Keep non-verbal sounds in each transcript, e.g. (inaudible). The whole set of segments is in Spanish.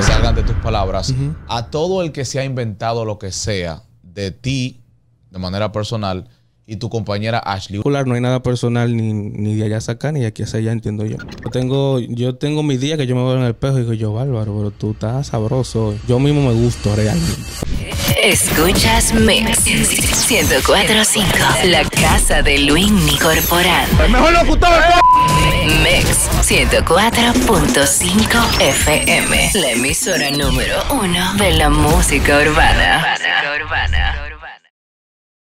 salgan de tus palabras. A todo el que se ha inventado lo que sea de ti de manera personal y tu compañera Ashley. No hay nada personal ni, de allá sacar ni de aquí hacia allá, entiendo yo. Yo tengo, yo tengo mi día que yo me voy en el espejo y digo yo, bárbaro, pero tú estás sabroso. Yo mismo me gusto realmente. Escuchas Mix 1045, la casa de Luis Corporal. El mejor locutor. Mix 104.5 FM, la emisora número uno de la música urbana. Urbana,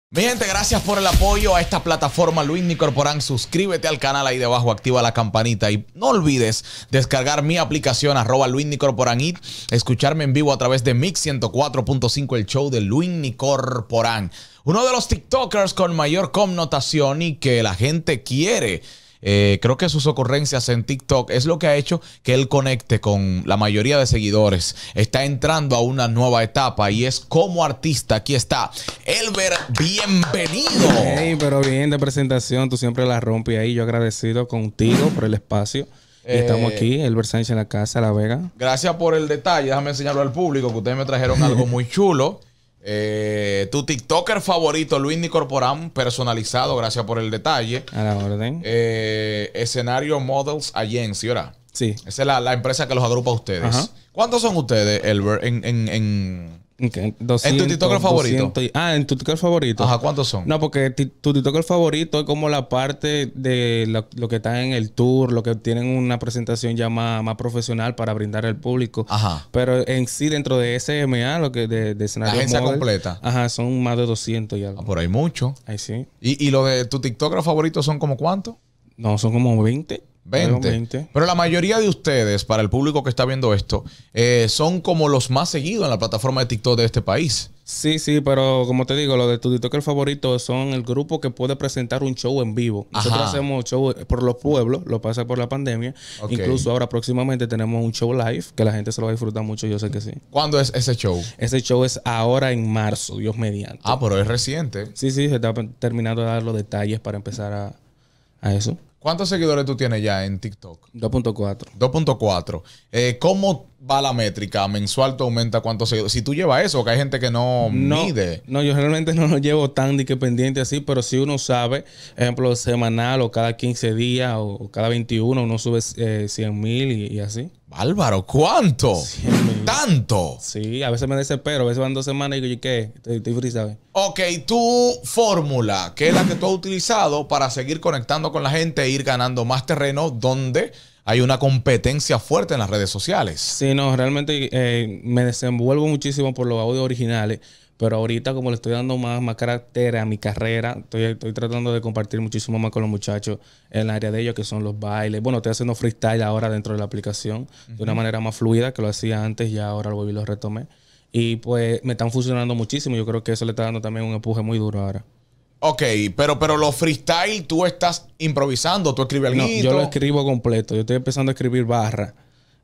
Mi gente, gracias por el apoyo a esta plataforma Luis Nicorporán. Suscríbete al canal ahí debajo, activa la campanita y no olvides descargar mi aplicación arroba Luis Nicorporán y escucharme en vivo a través de Mix 104.5, el show de Luis Nicorporán. Uno de los TikTokers con mayor connotación y que la gente quiere eh, creo que sus ocurrencias en TikTok es lo que ha hecho que él conecte con la mayoría de seguidores. Está entrando a una nueva etapa y es como artista. Aquí está. Elber, bienvenido. pero bien de presentación. Tú siempre la rompes ahí. Yo agradecido contigo por el espacio. Eh, estamos aquí, Elber Sánchez en la casa, La Vega. Gracias por el detalle. Déjame enseñarlo al público que ustedes me trajeron algo muy chulo. Eh, tu TikToker favorito, Luis Nicorporán, personalizado, gracias por el detalle. A la orden. Eh, escenario Models Agency, ¿verdad? Sí. Esa es la, empresa que los agrupa a ustedes. ¿Cuántos son ustedes, Elbert? en, en, en, ¿En tu TikTok. favorito? ah, en tu TikToker favorito. Ajá, ¿cuántos son? No, porque tu TikToker favorito es como la parte de lo, que está en el tour, lo que tienen una presentación ya más, profesional para brindar al público. Ajá. Pero en sí, dentro de SMA, lo que de, de escenario. La completa. Ajá, son más de 200 y Ah, por ahí mucho. Ahí sí. ¿Y, y lo de tu TikToker favorito son como cuántos? No, son como 20. 20. Pero la mayoría de ustedes, para el público que está viendo esto, eh, son como los más seguidos en la plataforma de TikTok de este país. Sí, sí, pero como te digo, los de tu TikToker favorito son el grupo que puede presentar un show en vivo. Nosotros hacemos show por los pueblos, lo pasa por la pandemia. Incluso ahora próximamente tenemos un show live que la gente se lo va a disfrutar mucho, yo sé que sí. ¿Cuándo es ese show? Ese show es ahora en marzo, Dios mediante. Ah, pero es reciente. Sí, sí, se está terminando de dar los detalles para empezar a eso. ¿Cuántos seguidores tú tienes ya en TikTok? 2.4. 2.4. Eh, ¿Cómo va la métrica? ¿Mensual tú aumenta cuántos seguidores? Si tú llevas eso, que hay gente que no, mide. No, yo realmente no lo llevo tan de que pendiente así, pero si uno sabe, ejemplo, semanal o cada 15 días o cada 21, uno sube eh, 100 mil y así. Álvaro, ¿cuánto? ¿Tanto? Sí, a veces me desespero, a veces van dos semanas y digo, ¿qué? Estoy, estoy Ok, tu fórmula, ¿qué es la que tú has utilizado para seguir conectando con la gente e ir ganando más terreno donde hay una competencia fuerte en las redes sociales. Sí, no, realmente eh, me desenvuelvo muchísimo por los audios originales pero ahorita, como le estoy dando más, más carácter a mi carrera, estoy, tratando de compartir muchísimo más con los muchachos en el área de ellos, que son los bailes. Bueno, estoy haciendo freestyle ahora dentro de la aplicación de una manera más fluida que lo hacía antes y ahora lo volví y lo retomé. Y pues me están funcionando muchísimo. Yo creo que eso le está dando también un empuje muy duro ahora. Ok, pero, pero los freestyle tú estás improvisando, tú escribes algo. yo lo escribo completo. Yo estoy empezando a escribir barra.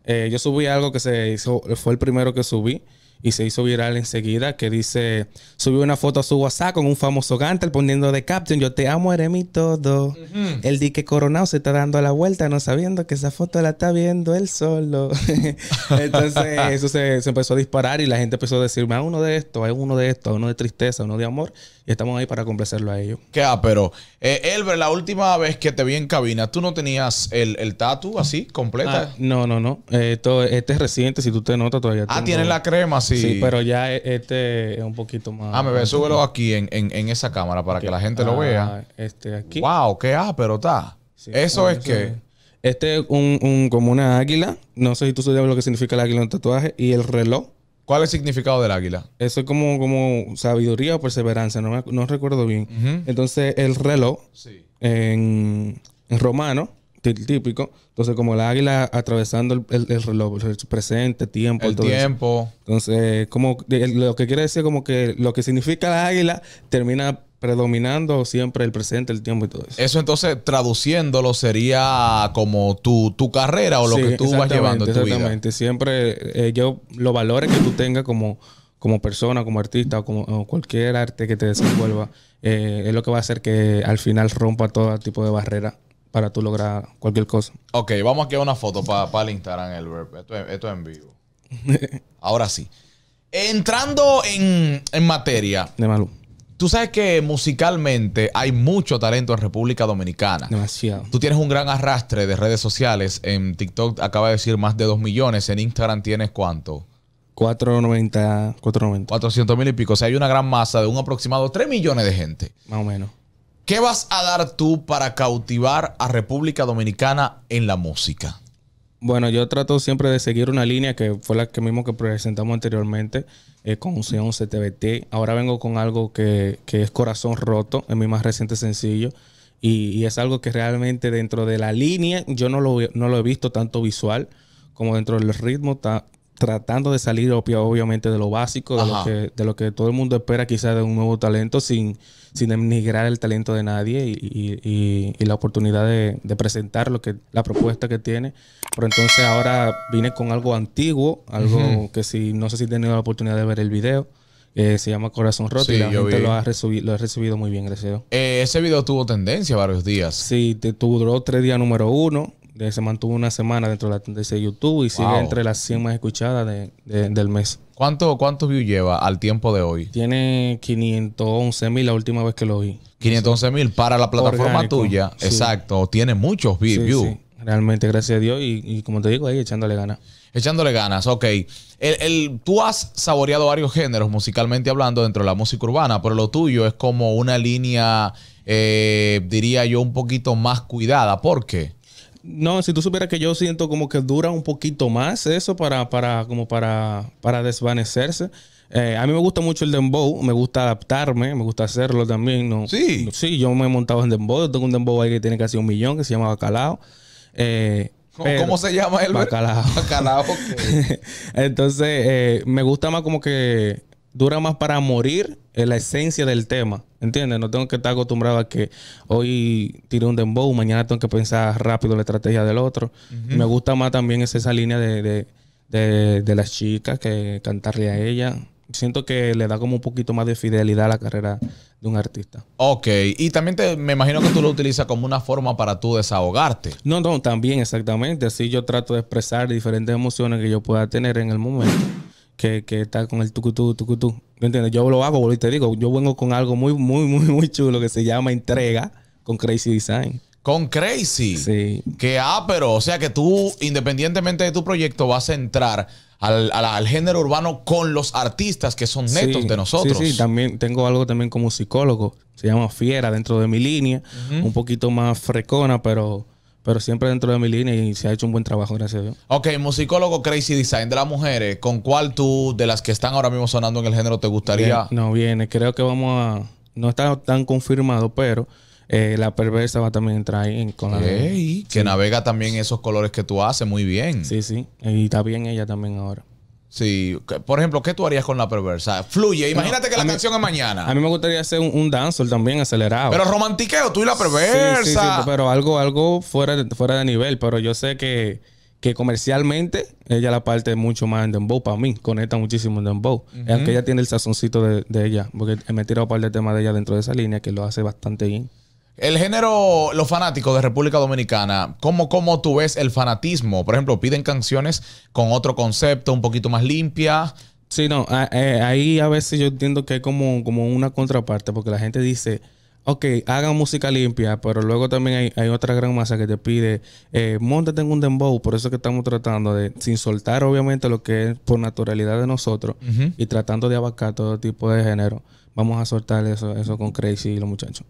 Eh, yo subí algo que se hizo, fue el primero que subí y se hizo viral enseguida, que dice, subió una foto a su WhatsApp con un famoso Gantel poniendo de caption, yo te amo, eres mi todo. El dique coronado se está dando la vuelta, no sabiendo que esa foto la está viendo él solo. (laughs) Entonces eso se, empezó a disparar y la gente empezó a decirme, a uno de esto, hay uno de esto, a uno de tristeza, uno de amor y estamos ahí para complacerlo a ellos. ¿Qué? Ah, pero, eh, Elber, la última vez que te vi en cabina, ¿tú no tenías el, el tatu así, completa? Ah, no, no, no. este es reciente, si tú te notas todavía. Ah, tiene la crema, sí. Sí, pero ya e, este es un poquito más. Ah, me ve, súbelo aquí en, esa cámara para que la gente lo ah, vea. Este aquí. ¡Wow! ¡Qué pero está! eso es que. Este es un, como una águila. No sé si tú sabes lo que significa el águila en tatuaje. Y el reloj ¿Cuál es el significado del águila? Eso es como, como sabiduría o perseverancia, no, recuerdo bien. Entonces, el reloj en, romano, típico, entonces como la águila atravesando el, el, reloj, el presente, tiempo. El tiempo. Entonces, como lo que quiere decir como que lo que significa la águila termina predominando siempre el presente, el tiempo y todo eso. Eso entonces, traduciéndolo, sería como tu, carrera o lo que tú vas llevando en tu exactamente. Siempre eh, yo, los valores que tú tengas como, como persona, como artista o como cualquier arte que te desenvuelva, eh, es lo que va a hacer que al final rompa todo tipo de barrera para tú lograr cualquier cosa. Ok, vamos aquí a una foto para el Instagram, Esto, es, esto en vivo. (laughs) Ahora sí. Entrando en, en materia. De Malú. Tú sabes que musicalmente hay mucho talento en República Dominicana. Demasiado. Tú tienes un gran arrastre de redes sociales. En TikTok acaba de decir más de 2 millones. En Instagram tienes cuánto? 490. 490. 400 mil y pico. O sea, hay una gran masa de un aproximado 3 millones de gente. Más o menos. ¿Qué vas a dar tú para cautivar a República Dominicana en la música? Bueno, yo trato siempre de seguir una línea que fue la que mismo que presentamos anteriormente eh, con un CTBT. Ahora vengo con algo que, es Corazón Roto, en mi más reciente sencillo. Y, es algo que realmente dentro de la línea yo no lo, no lo he visto tanto visual como dentro del ritmo, ta, tratando de salir obviamente de lo básico, de lo, que, todo el mundo espera quizás de un nuevo talento, sin, sin denigrar el talento de nadie y, la oportunidad de, presentar lo que, la propuesta que tiene. Pero entonces ahora vine con algo antiguo, algo que si no sé si he tenido la oportunidad de ver el video. Eh, se llama Corazón Roto y la gente lo ha, recibido, muy bien, gracias. Eh, ese video tuvo tendencia varios días. Sí, te, tuvo, tres días número uno se mantuvo una semana dentro de ese YouTube y sigue entre las 100 más escuchadas del mes. ¿Cuánto, ¿Cuántos views lleva al tiempo de hoy? Tiene 511 mil la última vez que lo vi. 511 mil para la plataforma tuya. Exacto. Tiene muchos views. Realmente, gracias a Dios. Y, como te digo, ahí echándole ganas. Echándole ganas, ok. El, el, tú has saboreado varios géneros musicalmente hablando dentro de la música urbana, pero lo tuyo es como una línea, eh, diría yo, un poquito más cuidada. ¿Por qué? No, si tú supieras que yo siento como que dura un poquito más eso para, para, como para, para desvanecerse. Eh, a mí me gusta mucho el dembow, me gusta adaptarme, me gusta hacerlo también. ¿no? Sí. Sí, yo me he montado en dembow, yo tengo un dembow ahí que tiene casi un millón que se llama Bacalao. Eh, ¿Cómo, se llama el Bacalao. (laughs) Bacalao. (laughs) Entonces, eh, me gusta más como que dura más para morir es la esencia del tema, ¿entiendes? No tengo que estar acostumbrado a que hoy tire un dembow, mañana tengo que pensar rápido la estrategia del otro. Me gusta más también es esa línea de, de, de, las chicas que cantarle a ella. Siento que le da como un poquito más de fidelidad a la carrera de un artista. Ok, y también te, me imagino que tú lo utilizas como una forma para tú desahogarte. No, no, también exactamente. Así yo trato de expresar diferentes emociones que yo pueda tener en el momento que, que está con el tucutú, tucutú. ¿Me entiendes? Yo lo hago, boludo, te digo, yo vengo con algo muy, muy, muy, muy chulo que se llama entrega con Crazy Design. Con Crazy. Sí. Que, ah, pero, o sea que tú, independientemente de tu proyecto, vas a entrar al, género urbano con los artistas que son netos de nosotros. Sí, sí, también tengo algo también como psicólogo. Se llama Fiera dentro de mi línea. Un poquito más frecona, pero pero siempre dentro de mi línea y se ha hecho un buen trabajo, gracias a Dios. Ok, musicólogo Crazy Design de las mujeres, ¿con cuál tú, de las que están ahora mismo sonando en el género, te gustaría? no, viene, creo que vamos a. No está tan confirmado, pero eh, la perversa va también a entrar ahí con la. Ey, que navega también esos colores que tú haces, muy bien. Sí, sí, y está bien ella también ahora. Sí, por ejemplo, ¿qué tú harías con la perversa? Fluye, imagínate que la canción es mañana. A mí me gustaría hacer un, dancer también acelerado. Pero romantiqueo, tú y la perversa. Sí, sí, sí pero algo, algo fuera, fuera de nivel. Pero yo sé que, que comercialmente ella la parte mucho más en dembow para mí. Conecta muchísimo en dembow. Aunque ella tiene el sazoncito de, de ella. Porque me he tirado un par de temas de ella dentro de esa línea que lo hace bastante bien. El género, los fanáticos de República Dominicana, ¿cómo, ¿cómo, tú ves el fanatismo? Por ejemplo, piden canciones con otro concepto, un poquito más limpia. Sí, no, eh, ahí a veces yo entiendo que hay como, como una contraparte, porque la gente dice, ok, hagan música limpia, pero luego también hay, otra gran masa que te pide, eh, en un dembow, por eso que estamos tratando de, sin soltar obviamente lo que es por naturalidad de nosotros, y tratando de abarcar todo tipo de género. Vamos a soltar eso, eso con Crazy y los muchachos.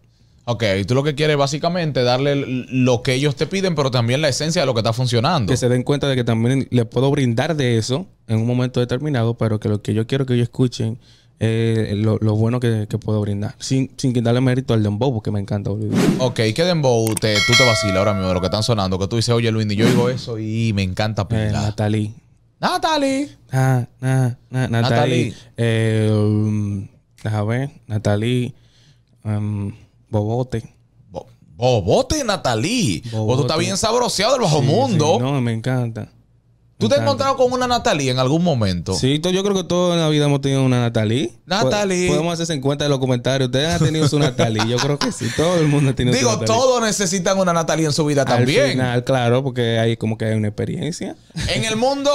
Ok, tú lo que quieres básicamente darle lo que ellos te piden, pero también la esencia de lo que está funcionando. Que se den cuenta de que también le puedo brindar de eso en un momento determinado, pero que lo que yo quiero que ellos escuchen es lo, bueno que, puedo brindar. Sin, sin quitarle mérito al dembow, porque me encanta boludo. Ok, que dembow tú te vacilas ahora mismo de lo que están sonando? Que tú dices, oye, Luindy, yo digo eso y me encanta Natali, eh, Natali, Natalie. Natalie. Ah, Natalie. Eh, um, déjame ver. Natalie. Um, Bobote. Bobote, Natalí. Bobote. Vos estás bien sabroseado del bajo mundo. No, me encanta. ¿Tú te has encontrado con una Natalie en algún momento? Sí, yo creo que todos en la vida hemos tenido una Natalie. Natalie. Podemos hacerse en cuenta de los comentarios. Ustedes han tenido su Natalie. Yo creo que sí. Todo el mundo ha tenido Digo, su Digo, todos necesitan una Natalie en su vida Al también. Final, claro, porque hay como que hay una experiencia. En el mundo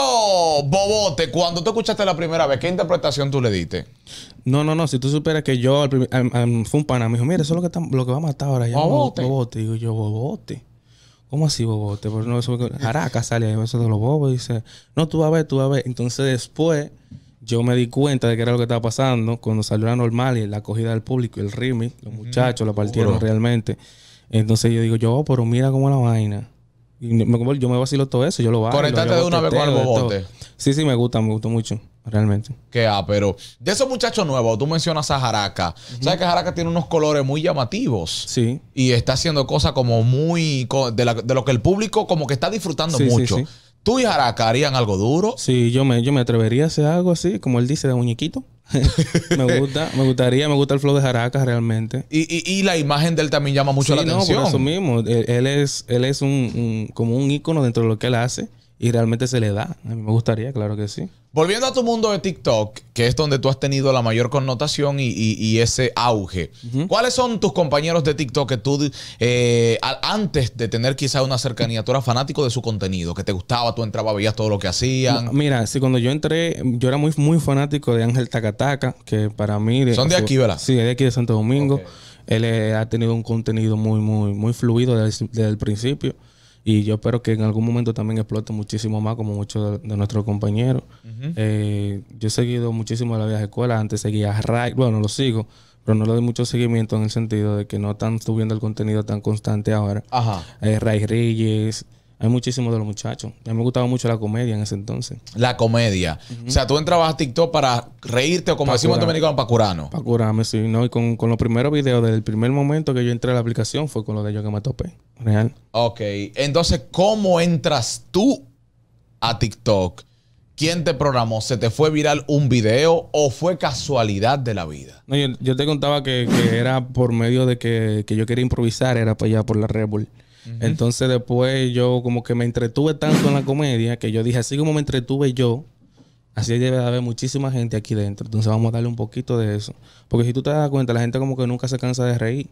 bobote, cuando tú escuchaste la primera vez, ¿qué interpretación tú le diste? No, no, no. Si tú superas que yo al, fue un pana, me dijo, mira, eso es lo que, va lo que vamos a matar ahora. bobote. Bobote. Digo yo, bobote. ¿Cómo así, bobo? Te, no, eso, Araca sale ahí... veces de los bobos dice, no, tú vas a ver, tú vas a ver. Entonces después yo me di cuenta de que era lo que estaba pasando cuando salió la normal y la acogida del público, el remix, los muchachos la partieron realmente. Entonces yo digo, yo, pero mira cómo la vaina. Y me, yo me vacilo todo eso, yo lo hacer Conectarte de una vez con el bote Sí, sí, me gusta, me gusta mucho, realmente. Que ah, pero de esos muchachos nuevos, tú mencionas a Jaraka. ¿Sabes que Jaraca tiene unos colores muy llamativos? Sí. Y está haciendo cosas como muy. de, lo que el público como que está disfrutando mucho. ¿Tú y Jaraca harían algo duro? Sí, yo me, yo me atrevería a hacer algo así, como él dice, de muñequito. (laughs) me gusta, me gustaría, me gusta el flow de Jaracas realmente. Y, y, la imagen de él también llama mucho la atención. Por eso mismo, él, es, él es un, como un ícono dentro de lo que él hace y realmente se le da. A mí me gustaría, claro que sí. Volviendo a tu mundo de TikTok, que es donde tú has tenido la mayor connotación y, y, ese auge, ¿cuáles son tus compañeros de TikTok que tú, eh, antes de tener quizás una cercanía, tú eras fanático de su contenido, que te gustaba, tú entrabas, veías todo lo que hacían? Mira, sí, cuando yo entré, yo era muy, muy fanático de Ángel Takataka, que para mí... Son de aquí, ¿verdad? Sí, de aquí de Santo Domingo. Él eh, ha tenido un contenido muy, muy, muy fluido desde el principio. Y yo espero que en algún momento también explote muchísimo más, como muchos de, nuestros compañeros. eh, yo he seguido muchísimo la vida de escuela Antes seguía Ray, bueno, lo sigo, pero no le doy mucho seguimiento en el sentido de que no están subiendo el contenido tan constante ahora. Ajá. Eh, Ray Reyes, hay muchísimos de los muchachos. A mí me gustaba mucho la comedia en ese entonces. La comedia. O sea, tú entrabas a TikTok para reírte o como decimos en dominicano, para curarnos. Para curarme, sí. ¿no? Y con, los primeros videos del primer momento que yo entré a la aplicación fue con lo de yo que me topé. Real. Ok. Entonces, ¿cómo entras tú a TikTok? ¿Quién te programó? ¿Se te fue viral un video o fue casualidad de la vida? yo, te contaba que, era por medio de que, que, yo quería improvisar, era para allá por la Red Bull. Entonces después yo como que me entretuve tanto en la comedia que yo dije, así como me entretuve yo, Así debe de haber muchísima gente aquí dentro. Entonces vamos a darle un poquito de eso. Porque si tú te das cuenta, la gente como que nunca se cansa de reír.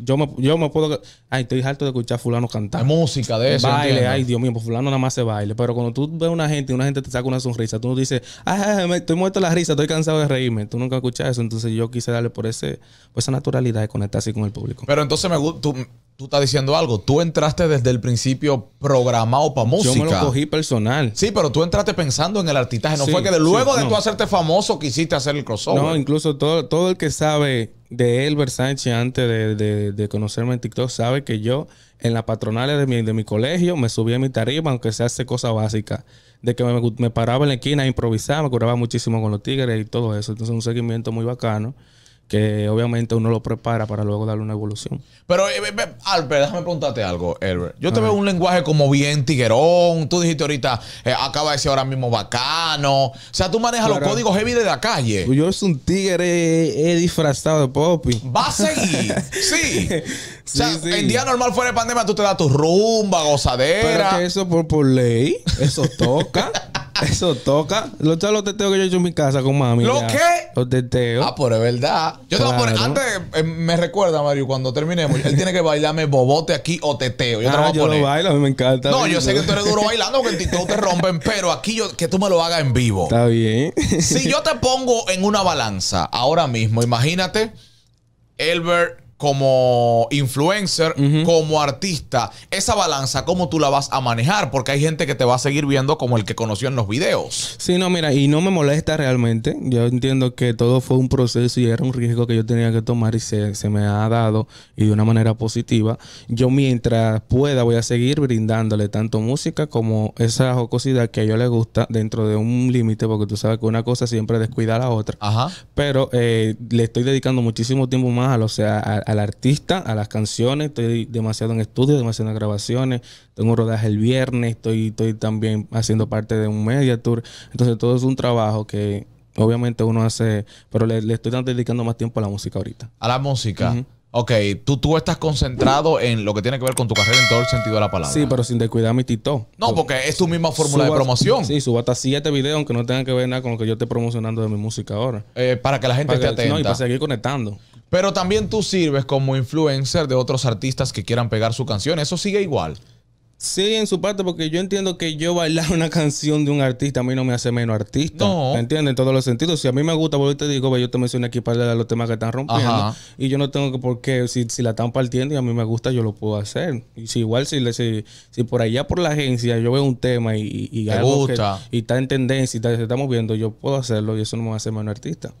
yo, me, yo me puedo... Ay, estoy harto de escuchar a fulano cantar. música de eso. Baile, ay Dios mío, pues fulano nada más se baile. Pero cuando tú ves a una gente y una gente te saca una sonrisa, tú no dices, ay, ah, ah, estoy muerto de la risa, estoy cansado de reírme. Tú nunca escuchas eso. Entonces yo quise darle por, ese, por esa naturalidad de conectarse con el público. Pero entonces me tú, tú estás diciendo algo. Tú entraste desde el principio programado para música. Yo me lo cogí personal. Sí, pero tú entraste pensando en el artista no fue que luego de tú hacerte famoso quisiste hacer el crossover. No, incluso todo, todo el que sabe de Elber Sánchez antes de, conocerme en TikTok sabe que yo en la patronales de mi, de mi colegio me subía mi tarifa, aunque se hace cosa básica. De que me, paraba en la esquina a improvisar, me curaba muchísimo con los tigres y todo eso. Entonces, un seguimiento muy bacano que obviamente uno lo prepara para luego darle una evolución. Pero, eh, Albert, déjame preguntarte algo, Albert. Yo te veo un lenguaje como bien tiguerón. Tú dijiste ahorita, eh, acaba de ser ahora mismo bacano. O sea, tú manejas los códigos heavy de la calle. Pues yo soy un tigre disfrazado de popi. ¿Va a seguir? (laughs) sí. O sea, en día normal fuera de pandemia, tú te das tu rumba, gozadera. Pero eso por ley, eso (laughs) toca. Eso toca. Los los teteos que yo he hecho en mi casa con mami. ¿Lo qué? Los teteos. Ah, pero es verdad. Yo te voy a poner. Antes eh, me recuerda, Mario, cuando terminemos, él tiene que bailarme bobote aquí o teteo. Yo te lo ah, a poner. bailo, a mí me encanta. No, yo sé que tú eres duro bailando, que el TikTok te rompen, pero aquí que tú me lo hagas en vivo. Está bien. si yo te pongo en una balanza ahora mismo, imagínate, Elbert como influencer, como artista, esa balanza, ¿cómo tú la vas a manejar? Porque hay gente que te va a seguir viendo como el que conoció en los videos. Sí, no, mira, y no me molesta realmente. Yo entiendo que todo fue un proceso y era un riesgo que yo tenía que tomar y se, me ha dado y de una manera positiva. Yo mientras pueda voy a seguir brindándole tanto música como esa jocosidad que a ellos les gusta dentro de un límite, porque tú sabes que una cosa siempre descuida a la otra. Ajá. Pero eh, le estoy dedicando muchísimo tiempo más a, lo sea, al artista, a las canciones. Estoy demasiado en estudio, demasiado grabaciones. Tengo un rodaje el viernes, estoy, estoy también haciendo parte de un media tour. Entonces todo es un trabajo que obviamente uno hace, pero le, estoy dedicando más tiempo a la música ahorita. A la música. Ok, tú, tú estás concentrado en lo que tiene que ver con tu carrera en todo el sentido de la palabra. Sí, pero sin descuidar mi tito. No, pues, porque es tu misma fórmula de promoción. Sí, subo hasta siete videos, aunque no tengan que ver nada con lo que yo esté promocionando de mi música ahora. Eh, para que la gente te esté atenta. No, y para seguir conectando. Pero también tú sirves como influencer de otros artistas que quieran pegar su canción. Eso sigue igual. Sí, en su parte, porque yo entiendo que yo bailar una canción de un artista a mí no me hace menos artista. No. ¿Entiendes? En todos los sentidos. Si a mí me gusta, porque te digo, yo te mencioné aquí para de los temas que están rompiendo. Y yo no tengo que por qué, si, la están partiendo y a mí me gusta, yo lo puedo hacer. Y si igual, si, si, si por allá por la agencia yo veo un tema y, y está en tendencia y se está moviendo, yo puedo hacerlo y eso no me hace menos artista.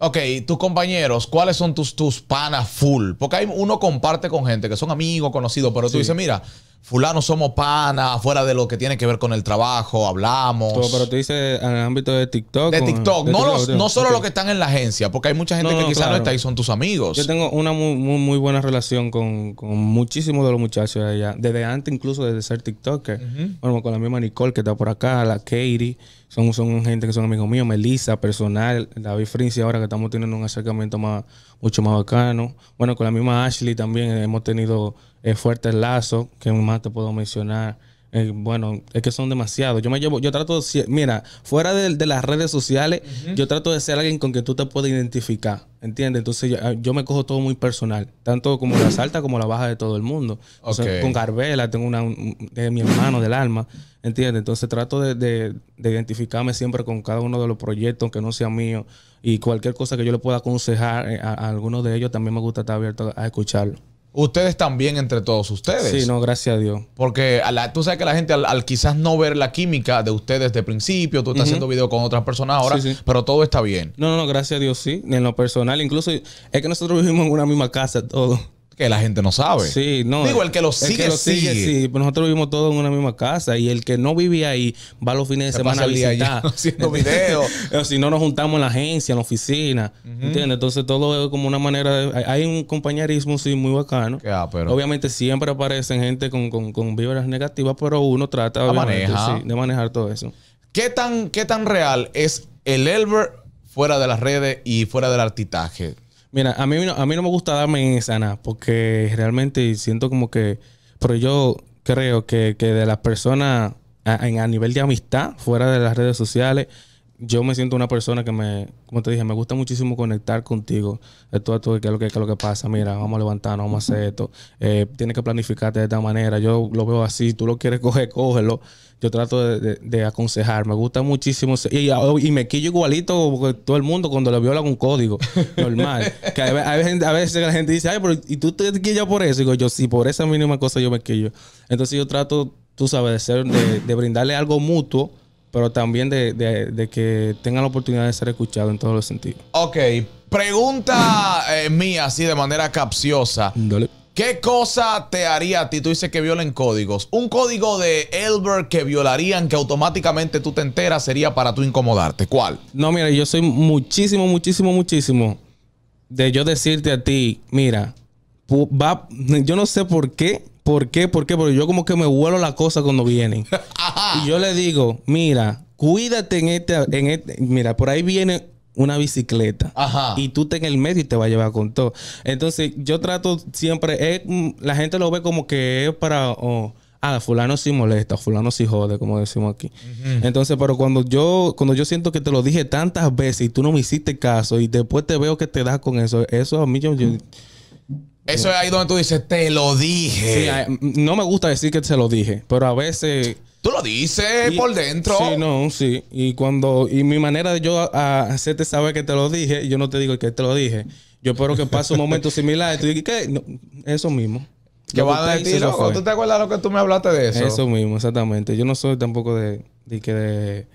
Ok, tus compañeros, ¿cuáles son tus, tus panas full? Porque hay, uno comparte con gente que son amigos, conocidos, pero tú dices, mira, fulano somos panas, fuera de lo que tiene que ver con el trabajo, hablamos. Pero, te dice dices en el ámbito de TikTok. De TikTok, no, solo los que están en la agencia, porque hay mucha gente que quizás no está y son tus amigos. Yo tengo una muy, muy, buena relación con, con, muchísimos de los muchachos allá, desde antes incluso desde ser TikToker. con la misma Nicole que está por acá, la Katie, son, son gente que son amigos míos, Melissa, personal, David Frinzi, ahora que estamos teniendo un acercamiento más mucho más bacano. Bueno, con la misma Ashley también hemos tenido eh, fuertes lazos, que más te puedo mencionar eh, bueno, es que son demasiados. Yo me llevo, yo trato, mira, fuera de, las redes sociales, yo trato de ser alguien con que tú te puedas identificar, ¿entiendes? Entonces yo, ah, yo, me cojo todo muy personal, tanto como la alta como la baja de todo el mundo. O sea, con Garbela, tengo una, mi hermano del alma, ¿entiendes? Entonces trato de, de, identificarme siempre con cada uno de los proyectos que no sea mío y cualquier cosa que yo le pueda aconsejar eh, a, a alguno de ellos, también me gusta estar abierto a escucharlo ustedes también entre todos ustedes. Sí, no, gracias a Dios. Porque la, tú sabes que la gente al, quizás no ver la química de ustedes de principio, tú estás haciendo video con otras personas ahora, pero todo está bien. No, no, no, gracias a Dios sí, en lo personal, incluso es que nosotros vivimos en una misma casa, todo que la gente no sabe. Sí, no. Digo, el que lo sigue, sigue, Sí, nosotros vivimos todos en una misma casa y el que no vivía ahí va los fines de semana a visitar. (laughs) Haciendo (laughs) videos. si no nos juntamos en la agencia, en la oficina, ¿entiendes? Entonces todo es como una manera de... Hay un compañerismo, sí, muy bacano. pero... Obviamente siempre aparecen gente con, con, negativas, pero uno trata ah, de manejar todo eso. ¿Qué tan, ¿Qué tan real es el Elber fuera de las redes y fuera del artitaje? Mira, a mí, a mí no me gusta darme esa nada, porque realmente siento como que, pero yo creo que, de las personas a, nivel de amistad, fuera de las redes sociales, yo me siento una persona que me, como te dije, me gusta muchísimo conectar contigo. Esto, esto, qué es lo que, es lo que pasa. Mira, vamos a levantarnos, vamos a hacer esto. Eh, tienes que planificarte de esta manera. Yo lo veo así. Tú lo quieres (laughs) coger, cógelo. Yo trato de, aconsejar. Me gusta muchísimo. Oh, y, me quillo igualito todo el mundo cuando le viola un código. (laughs) normal. que a, veces, la gente dice, ay, pero ¿y tú te quillas por eso? Y digo yo, sí, por esa mínima cosa yo me quillo. Entonces yo trato, tú sabes, de, ser, de, de brindarle algo mutuo pero también de, que tengan la oportunidad de ser escuchado en todos los sentidos. Ok, pregunta eh, mía, así de manera capciosa. ¿Qué cosa te haría a ti? Tú dices que violen códigos. Un código de Elber que violarían, que automáticamente tú te enteras, sería para tú incomodarte. ¿Cuál? No, mira, yo soy muchísimo, muchísimo, muchísimo de yo decirte a ti, mira, yo no sé por qué, ¿Por qué? ¿Por qué? Porque yo como que me vuelo la cosa cuando vienen. (laughs) Y yo le digo, mira, cuídate en este, en este, mira, por ahí viene una bicicleta. Ajá. Y tú te en el medio y te va a llevar con todo. Entonces, yo trato siempre, eh, mm, la gente lo ve como que es para, oh, ah, fulano sí molesta, fulano sí jode, como decimos aquí. Entonces, pero cuando yo, cuando yo siento que te lo dije tantas veces y tú no me hiciste caso y después te veo que te das con eso, eso a mí yo eso es ahí donde tú dices, te lo dije. Mm, no me gusta decir que te lo dije, pero a veces... Tú lo dices por dentro. Sí, no, sí. Y cuando... Y mi manera de yo hacerte saber que te lo dije, yo no te digo que te lo dije. Yo espero que pase un momento similar y tú dices ¿qué? eso mismo. ¿Qué va a decir, loco? ¿Tú te acuerdas lo que tú me hablaste de eso? Eso mismo, exactamente. Yo no soy tampoco de... de que de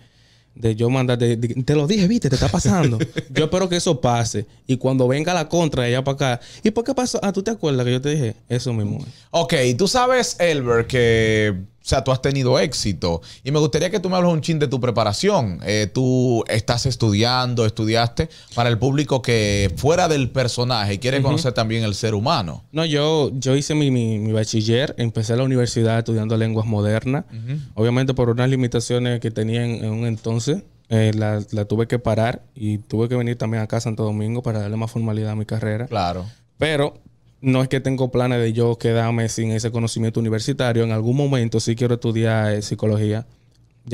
de yo mandar, te lo dije, viste, te está pasando. (laughs) yo espero que eso pase. Y cuando venga la contra, ella para acá. ¿Y por qué pasó? Ah, ¿tú te acuerdas que yo te dije? Eso mismo. Ok, tú sabes, Elber, que o sea, tú has tenido éxito. Y me gustaría que tú me hables un chin de tu preparación. Eh, tú estás estudiando, estudiaste para el público que fuera del personaje y quiere conocer también el ser humano. No, yo, yo hice mi, bachiller, empecé la universidad estudiando lenguas modernas. Obviamente por unas limitaciones que tenía en, un entonces, eh, la, la tuve que parar y tuve que venir también acá a Santo Domingo para darle más formalidad a mi carrera. Claro. Pero no es que tengo planes de yo quedarme sin ese conocimiento universitario. En algún momento sí quiero estudiar eh, psicología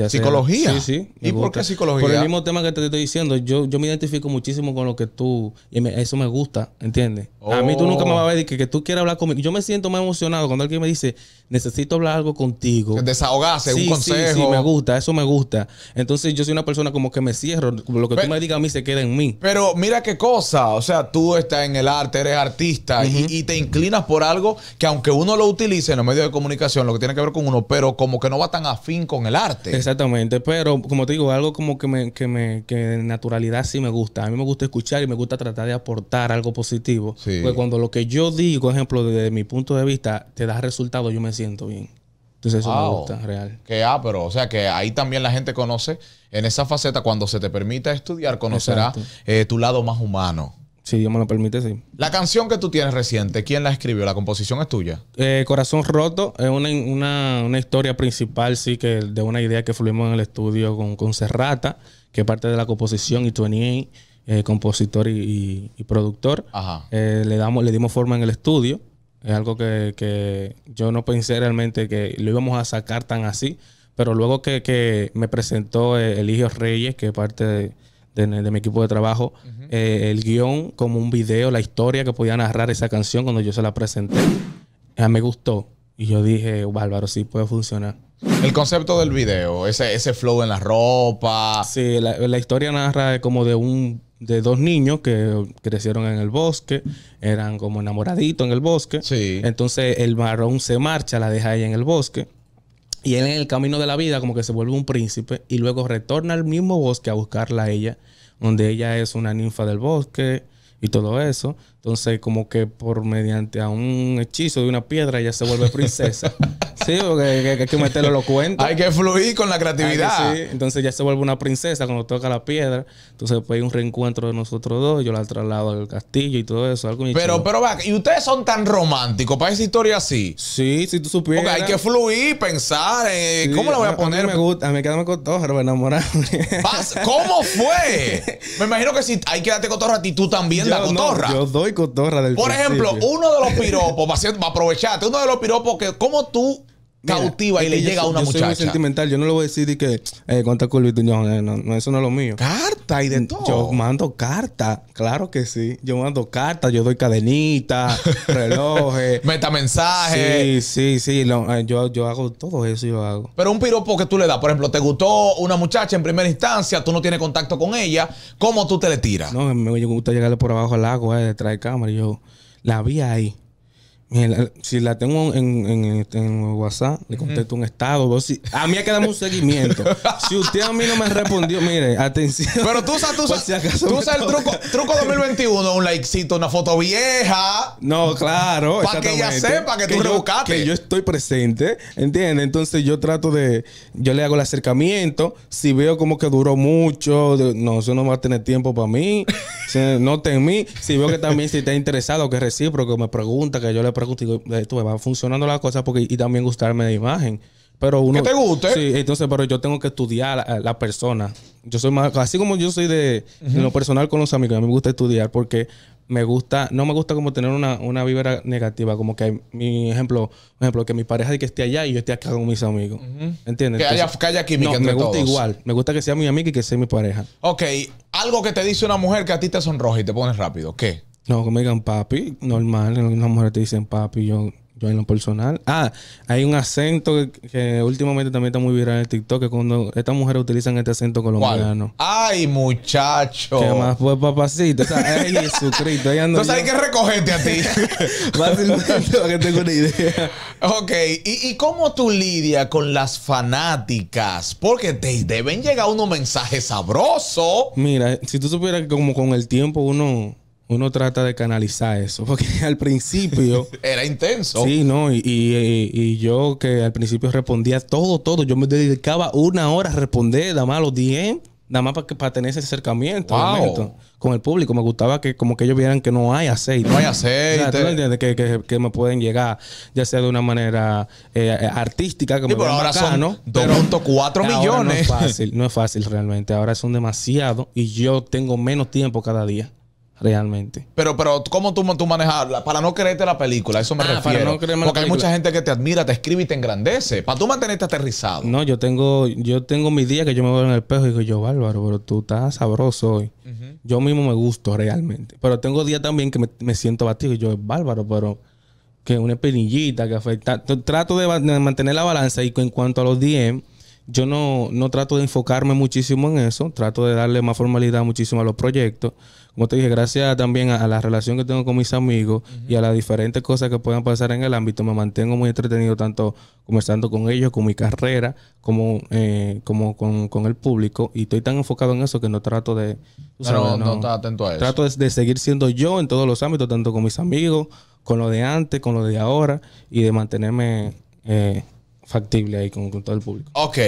psicología. Sí, sí. ¿Y por qué psicología? Por el mismo tema que te estoy diciendo, yo, yo me identifico muchísimo con lo que tú, y eso me gusta, ¿entiendes? A mí tú nunca me vas a oh. ver que, que tú quieras hablar conmigo. Yo me siento más emocionado cuando alguien me dice, necesito hablar algo contigo. Desahogarse, un consejo. Sí, sí, me gusta, eso me gusta. Entonces yo soy una persona como que me cierro, lo que tú me digas a mí se queda en mí. Pero mira qué cosa, o sea, tú estás en el arte, eres artista y, te inclinas por algo que aunque uno lo utilice en los medios de comunicación, lo que tiene que ver con uno, pero como que no va tan afín con el arte. Exactamente, pero como te digo, algo como que me, que me, que naturalidad sí me gusta. A mí me gusta escuchar y me gusta tratar de aportar algo positivo. Porque cuando lo que yo digo, por ejemplo, desde mi punto de vista, te da resultado, yo me siento bien. Entonces eso me gusta, real. Que ah, pero o sea que ahí también la gente conoce, en esa faceta, cuando se te permita estudiar, conocerá eh, tu lado más humano. Si Dios me lo permite, sí. La canción que tú tienes reciente, ¿quién la escribió? ¿La composición es tuya? Eh, Corazón Roto es una, historia principal, sí, que de una idea que fluimos en el estudio con, Serrata, que parte de la composición y Tony, eh, compositor y, productor. Ajá. Eh, le, damos, le dimos forma en el estudio. Es algo que, yo no pensé realmente que lo íbamos a sacar tan así. Pero luego que, que me presentó Eligio Reyes, que parte de de, mi equipo de trabajo, eh, el guión como un video, la historia que podía narrar esa canción cuando yo se la presenté. Eh, me gustó. Y yo dije, bárbaro, sí puede funcionar. El concepto del video, ese, ese flow en la ropa. Sí, la, historia narra como de un de dos niños que crecieron en el bosque, eran como enamoraditos en el bosque. Sí. Entonces el marrón se marcha, la deja ahí en el bosque. Y él en el camino de la vida como que se vuelve un príncipe y luego retorna al mismo bosque a buscarla a ella, donde ella es una ninfa del bosque y todo eso. Entonces como que por mediante a un hechizo de una piedra ella se vuelve (laughs) princesa. Que hay, que meterlo los cuentos. hay que fluir con la creatividad. Entonces ya se vuelve una princesa cuando toca la piedra. Entonces después hay un reencuentro de nosotros dos. Yo la traslado al castillo y todo eso. Algo pero, vea ¿y ustedes son tan románticos para esa historia así? Sí, si tú supieras. Porque hay que fluir, pensar. Eh, ¿Cómo la voy a, poner? A mí me gusta, a mí quedarme con ¿Cómo fue? (laughs) me imagino que si hay que darte cotorra, a ti tú también yo, cotorra. yo doy cotorra del Por ejemplo, uno de los piropos, para aprovecharte, uno de los piropos que, como tú cautiva y le llega a una muchacha. muy sentimental. Yo no le voy a decir que eh, eh, no, no, eso no es lo mío. Carta y de mm, todo. Yo mando carta, claro que sí. Yo mando carta, yo doy cadenitas, (laughs) relojes, mensajes. Sí, sí, sí. Eh, yo, hago todo eso, yo hago. Pero un piropo que tú le das, por ejemplo, te gustó una muchacha en primera instancia, tú no tienes contacto con ella, ¿cómo tú te le tiras? No, me gusta llegarle por abajo al agua, detrás eh, de cámara yo la vi ahí si la tengo en, en, WhatsApp, le contesto un estado. si, a mí que darme un seguimiento. (laughs) si usted a mí no me respondió, mire, atención. Pero tú usas, tú usas, tú usas el truco, truco 2021, un likecito, una foto vieja. No, claro. Para que ella sepa que, tú rebuscaste. Que yo estoy presente, ¿entiendes? Entonces yo trato de. Yo le hago el acercamiento. Si veo como que duró mucho, no, eso no va a tener tiempo para mí. (laughs) no si, en mí. Si veo que también si está interesado, que es recíproco, me pregunta, que yo le pregunto contigo esto eh, va funcionando las cosa porque, y también gustarme la imagen. Pero uno, que te guste. entonces, pero yo tengo que estudiar a la persona. Yo soy más, así como yo soy de, lo personal con los amigos, a mí me gusta estudiar porque me gusta, no me gusta como tener una, una vibra negativa, como que mi ejemplo, ejemplo, que mi pareja que esté allá y yo esté acá con mis amigos. ¿Entiendes? Que haya, que haya química no, Me gusta igual, me gusta que sea mi amiga y que sea mi pareja. Ok, algo que te dice una mujer que a ti te sonroja y te pones rápido, ¿qué? No, que me digan papi, normal, las mujeres te dicen papi, yo, yo en lo personal. Ah, hay un acento que, últimamente también está muy viral en TikTok, que cuando estas mujeres utilizan este acento colombiano. Ay, muchacho. Que más fue, papacito. O sea, Jesucristo. Entonces hay que recogerte a ti. (laughs) Fácilmente para que tengo una idea. Ok, ¿Y, ¿Y, cómo tú lidias con las fanáticas? Porque te deben llegar unos mensajes sabrosos. Mira, si tú supieras que como con el tiempo uno uno trata de canalizar eso, porque (laughs) al principio... Era intenso. Sí, no, y, yo que al principio respondía todo, todo, yo me dedicaba una hora a responder, nada más los 10, nada más para, que, tener ese acercamiento con el público. Me gustaba que como que ellos vieran que no hay aceite. No hay aceite. que, que, me pueden llegar, ya sea de una manera eh, eh, artística. Que sí, pero ahora son ¿no? 2.4 millones. No es fácil, no es fácil realmente. Ahora son demasiado y yo tengo menos tiempo cada día realmente. Pero, pero ¿cómo tú, tú Para no creerte la película, eso me ah, refiero. Porque hay mucha gente que te admira, te escribe y te engrandece. Para tú mantenerte aterrizado. No, yo tengo, yo tengo mis días que yo me veo en el espejo y digo, yo, bárbaro, pero tú estás sabroso hoy. Yo mismo me gusto realmente. Pero tengo días también que me, siento batido y yo, bárbaro, pero que una espinillita que afecta. Trato de, mantener la balanza y en cuanto a los DM, yo no, no trato de enfocarme muchísimo en eso. Trato de darle más formalidad muchísimo a los proyectos como te dije, gracias también a, la relación que tengo con mis amigos y a las diferentes cosas que puedan pasar en el ámbito, me mantengo muy entretenido tanto conversando con ellos, con mi carrera, como, eh, como con, el público. Y estoy tan enfocado en eso que no trato de... Claro, no, atento a eso. Trato de, seguir siendo yo en todos los ámbitos, tanto con mis amigos, con lo de antes, con lo de ahora, y de mantenerme... Eh, factible ahí con, con, todo el público. Ok.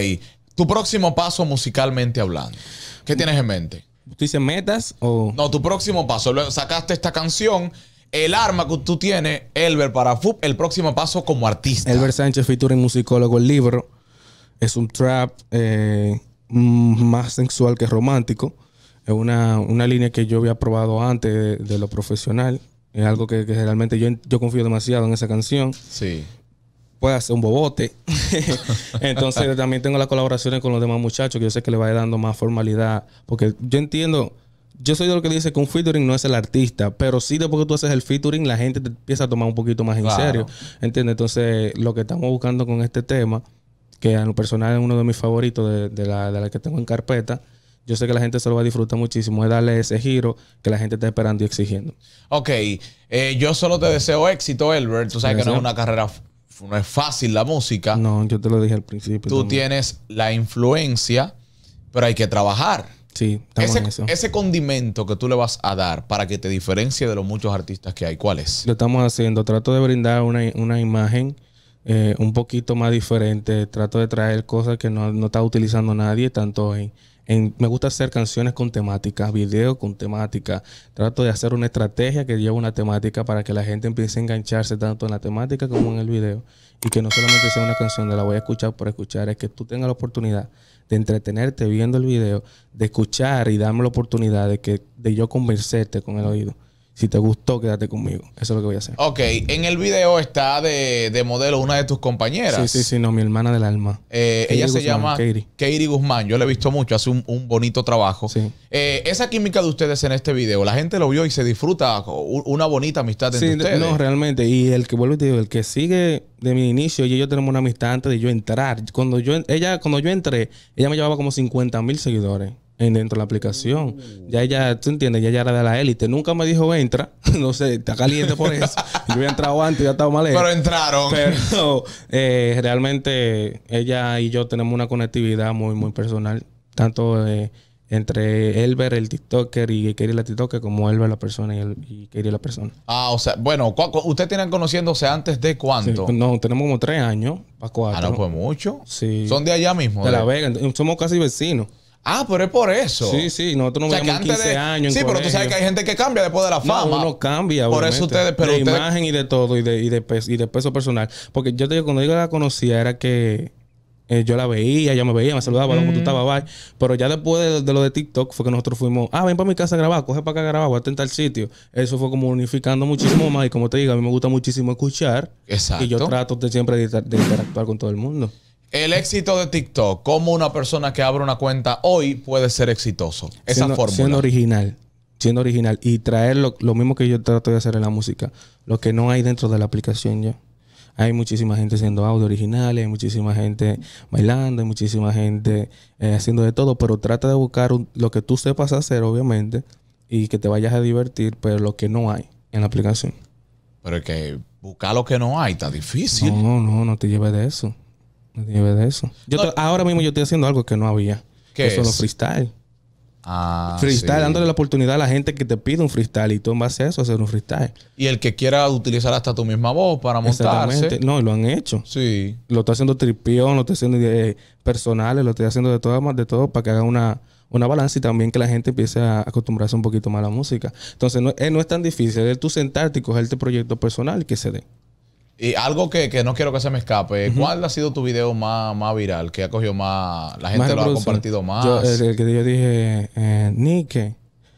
Tu próximo paso musicalmente hablando. ¿Qué tienes en mente? tú dices metas o. No, tu próximo paso. sacaste esta canción. El arma que tú tienes, Elber, para FUP, el próximo paso como artista. Elber Sánchez featuring musicólogo el libro. Es un trap eh, más sensual que romántico. Es una, línea que yo había probado antes de, lo profesional. Es algo que, realmente yo, yo confío demasiado en esa canción. Sí puede hacer un bobote. (laughs) Entonces también tengo las colaboraciones con los demás muchachos que yo sé que le va dando más formalidad. Porque yo entiendo, yo soy de lo que dice que un featuring no es el artista, pero sí después que tú haces el featuring la gente te empieza a tomar un poquito más en serio. ¿Entiendes? Entonces lo que estamos buscando con este tema, que a lo personal es uno de mis favoritos de, la, que tengo en carpeta, yo sé que la gente se lo va a disfrutar muchísimo. Es darle ese giro que la gente está esperando y exigiendo. Ok. Eh, yo solo te deseo éxito, Elbert. Tú sabes que no es una carrera no es fácil la música. No, yo te lo dije al principio. Tú tienes la influencia, pero hay que trabajar. Sí, ese, en eso. ese condimento que tú le vas a dar para que te diferencie de los muchos artistas que hay, ¿cuál es? Lo estamos haciendo. Trato de brindar una, imagen eh, un poquito más diferente. Trato de traer cosas que no, no está utilizando nadie, tanto en me gusta hacer canciones con temáticas, videos con temática. Trato de hacer una estrategia que lleve una temática para que la gente empiece a engancharse tanto en la temática como en el video. Y que no solamente sea una canción de la voy a escuchar por escuchar, es que tú tengas la oportunidad de entretenerte viendo el video, de escuchar y darme la oportunidad de, que, de yo convencerte con el oído. Si te gustó, quédate conmigo. Eso es lo que voy a hacer. Ok, en el video está de, modelo una de tus compañeras. Sí, sí, sí, no, mi hermana del alma. Eh, ella se llama Katie. Guzmán. Yo la he visto mucho, hace un, bonito trabajo. Sí. Eh, esa química de ustedes en este video, la gente lo vio y se disfruta una bonita amistad entre sí, ustedes. No, realmente. Y el que vuelve, digo, el que sigue de mi inicio, y yo tenemos una amistad antes de yo entrar. Cuando yo, ella, cuando yo entré, ella me llevaba como 50 mil seguidores dentro de la aplicación. Ya ella, tú entiendes, ya ella era de la élite. Nunca me dijo entra. (laughs) no sé, está caliente por eso. (laughs) Yo había entrado antes, ya estaba mal. Pero entraron. Pero eh, realmente ella y yo tenemos una conectividad muy, muy personal. Tanto eh, entre Elber, el TikToker, y Kerry la TikToker, como Elber la persona y, el, la persona. Ah, o sea, bueno, ¿ustedes tienen conociéndose antes de cuánto? no, tenemos como tres años, para cuatro. Ah, no, fue pues mucho. Sí. Son de allá mismo. de La Vega. Somos casi vecinos. Ah, pero es por eso. Sí, sí, nosotros nos o veíamos 15 años. sí, pero tú sabes que hay gente que cambia después de la fama. uno cambia. Por eso ustedes, pero de imagen y de todo y de, y de, peso, y de peso personal. Porque yo te digo, cuando yo la conocía era que eh, yo la veía, ya me veía, me saludaba, cuando tú mm. estabas, bye. Pero ya después de, lo de TikTok fue que nosotros fuimos, ah, ven para mi casa a grabar, coge para acá a grabar, voy a tentar sitio. Eso fue como unificando muchísimo más. Y como te digo, a mí me gusta muchísimo escuchar. Exacto. Y yo trato de siempre de interactuar con todo el mundo. El éxito de TikTok, cómo una persona que abre una cuenta hoy puede ser exitoso. Esa siendo, fórmula. Siendo original. Siendo original. Y traer lo, mismo que yo trato de hacer en la música. Lo que no hay dentro de la aplicación ya. Hay muchísima gente haciendo audio originales, hay muchísima gente bailando, hay muchísima gente eh, haciendo de todo, pero trata de buscar lo que tú sepas hacer, obviamente, y que te vayas a divertir, pero lo que no hay en la aplicación. Pero es que buscar lo que no hay está difícil. No, no, no te lleves de eso. No de eso. Yo Ahora mismo yo estoy haciendo algo que no había. ¿Qué eso es? los freestyle. Ah, freestyle, dándole la oportunidad a la gente que te pide un freestyle y tú en base a eso hacer un freestyle. Y el que quiera utilizar hasta tu misma voz para montarse. No, y lo han hecho. Sí. Lo está haciendo tripión, lo está haciendo de personales, lo estoy haciendo de todo, de todo para que haga una, una balanza y también que la gente empiece a acostumbrarse un poquito más a la música. Entonces, no, eh, es tan difícil. Es tú sentarte y cogerte proyecto personal que se dé. Y algo que, no quiero que se me escape, ¿cuál ha sido tu video más, viral? Que ha cogido más, la gente lo ha compartido más? Yo, el, que yo dije, eh, Nike.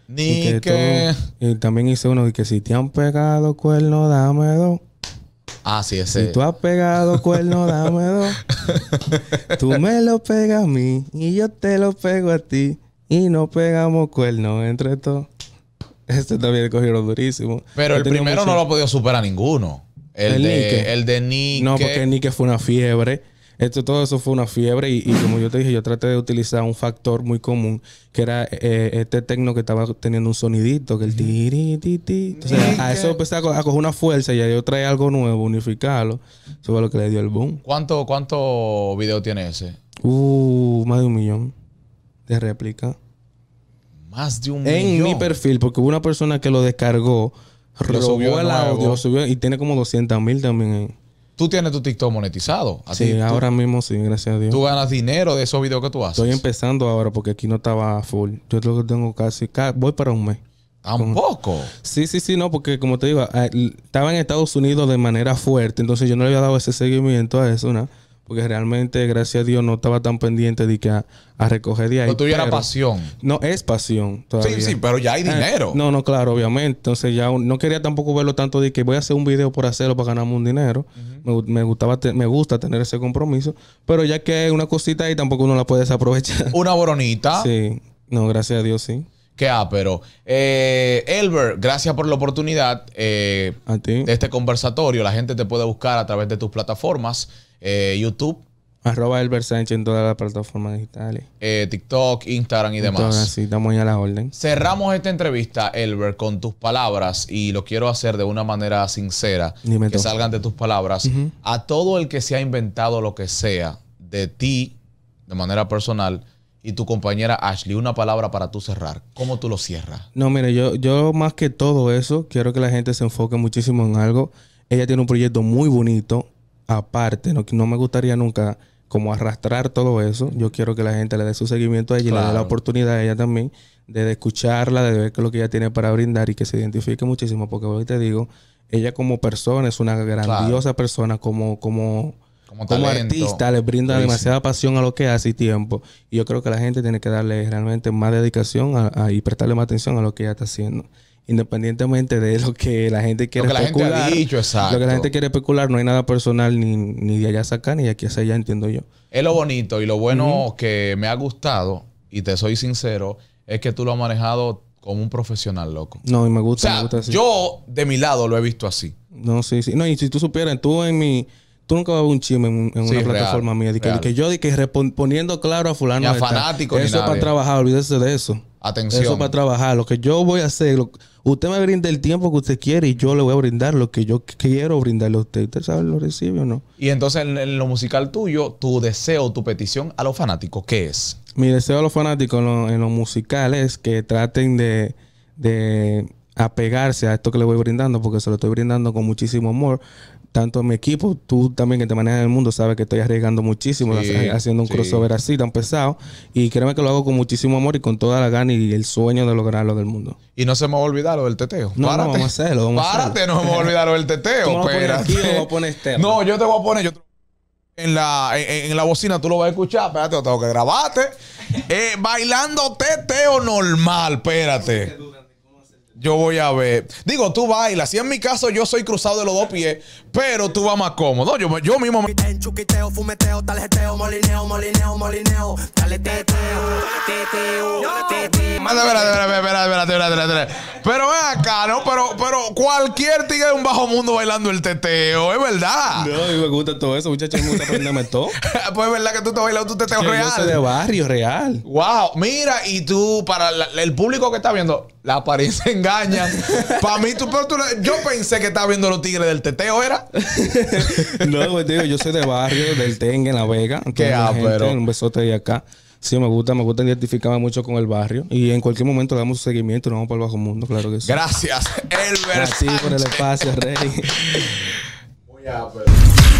Nike. Y, también hice uno de que si te han pegado cuerno, dame dos. Ah, sí, ese. Si tú has pegado cuerno, (laughs) dame dos. tú me lo pegas a mí y yo te lo pego a ti. Y no pegamos cuerno entre todos. Este también cogieron durísimo. Pero el primero no lo ha podido superar ninguno. El, el de, Nike. El de No, porque Nike fue una fiebre. Esto, todo eso fue una fiebre y, como yo te dije, yo traté de utilizar un factor muy común, que era eh, este tecno que estaba teniendo un sonidito, que el tiri, ti, ti. Entonces, a eso empecé a, coger una fuerza y a yo traía algo nuevo, unificarlo. Eso fue lo que le dio el boom. ¿Cuánto, cuánto video tiene ese? Uh, más de un millón de réplica. Más de un millón. En mi perfil, porque hubo una persona que lo descargó resolvió el audio, y tiene como 200 mil también. Tú tienes tu TikTok monetizado. sí, ahora mismo sí, gracias a Dios. Tú ganas dinero de esos videos que tú haces. Estoy empezando ahora porque aquí no estaba full. Yo creo que tengo casi, voy para un mes. poco? Sí, sí, sí, no, porque como te digo, eh, estaba en Estados Unidos de manera fuerte, entonces yo no le había dado ese seguimiento a eso, ¿no? porque realmente, gracias a Dios, no estaba tan pendiente de que a, recoger de ahí. No tuviera pasión. No, es pasión. Sí, sí, pero ya hay eh, dinero. no, no, claro, obviamente. Entonces ya no quería tampoco verlo tanto de que voy a hacer un video por hacerlo para ganarme un dinero. me, gustaba me gusta tener ese compromiso, pero ya que es una cosita ahí tampoco uno la puede desaprovechar. Una boronita. (laughs) Sí, no, gracias a Dios, sí. Qué ah, pero eh, Elber, gracias por la oportunidad eh, de este conversatorio. La gente te puede buscar a través de tus plataformas eh, YouTube. Arroba Elber Sánchez en todas las plataformas digitales. Eh, TikTok, Instagram y demás. Así, sí, estamos ya la orden. Cerramos esta entrevista, Elber, con tus palabras y lo quiero hacer de una manera sincera. que salgan de tus palabras. A todo el que se ha inventado lo que sea de ti, de manera personal, y tu compañera Ashley, una palabra para tú cerrar. ¿Cómo tú lo cierras? No, mire, yo, yo más que todo eso, quiero que la gente se enfoque muchísimo en algo. Ella tiene un proyecto muy bonito aparte, no, no me gustaría nunca como arrastrar todo eso. Yo quiero que la gente le dé su seguimiento a ella y le dé la oportunidad a ella también de, escucharla, de ver qué lo que ella tiene para brindar y que se identifique muchísimo, porque hoy te digo, ella como persona es una grandiosa persona, como, como, como, artista le brinda demasiada pasión a lo que hace y tiempo. Y yo creo que la gente tiene que darle realmente más dedicación a, y prestarle más atención a lo que ella está haciendo independientemente de lo que la gente quiere especular. Lo que la gente quiere especular, no hay nada personal ni, de allá acá, ni de aquí hacia allá, entiendo yo. Es lo bonito y lo bueno que me ha gustado, y te soy sincero, es que tú lo has manejado como un profesional, loco. No, y me gusta, me gusta así. Yo, de mi lado, lo he visto así. No, sí, sí. No, y si tú supieras, tú en mi. Tú nunca vas a un chisme en, una plataforma mía. que, yo, de que poniendo claro a fulano. Y a fanático, Eso es para trabajar, olvídese de eso. Atención. Eso para trabajar. Lo que yo voy a hacer, usted me brinda el tiempo que usted quiere y yo le voy a brindar lo que yo quiero brindarle a usted. ¿Usted sabe lo recibe o no? Y entonces en, lo musical tuyo, tu deseo, tu petición a los fanáticos, ¿qué es? Mi deseo a los fanáticos en lo, musical es que traten de, de apegarse a esto que le voy brindando porque se lo estoy brindando con muchísimo amor tanto mi equipo, tú también que te manejas en el mundo, sabes que estoy arriesgando muchísimo haciendo un crossover así tan pesado. Y créeme que lo hago con muchísimo amor y con toda la gana y el sueño de lograrlo del mundo. Y no se me va a olvidar lo del teteo. No, vamos a hacerlo. Párate, a me va a olvidar lo del teteo. no, yo te voy a poner. Yo en, la, en, la bocina tú lo vas a escuchar. Espérate, lo tengo que grabarte. (laughs) Eh, bailando teteo normal, espérate yo voy a ver. Digo, tú bailas. Si en mi caso yo soy cruzado de los dos pies, pero tú vas más cómodo. Yo, yo mismo me. fumeteo, molineo, molineo, molineo, teteo, Pero ven acá, ¿no? Pero, pero cualquier tigre de un bajo mundo bailando el teteo, es verdad. No, a me gusta todo eso, muchachos, me gusta aprenderme todo. (laughs) pues es verdad que tú te bailas tu teteo real. Yo soy de barrio, real. Wow, mira, y tú, para el público que está viendo, la apariencia (laughs) engaña. Para mí, tú, pero yo pensé que estaba viendo los tigres del teteo, ¿era? (laughs) no, pues, digo, yo soy de barrio, del Tengue, en La Vega. ¿Qué ah, Un besote de acá. Sí, me gusta, me gusta identificarme mucho con el barrio. Y en cualquier momento damos seguimiento y nos vamos para el bajo mundo, claro que sí. Gracias, Elber. Gracias por el espacio, Rey. (laughs) Muy a, ah,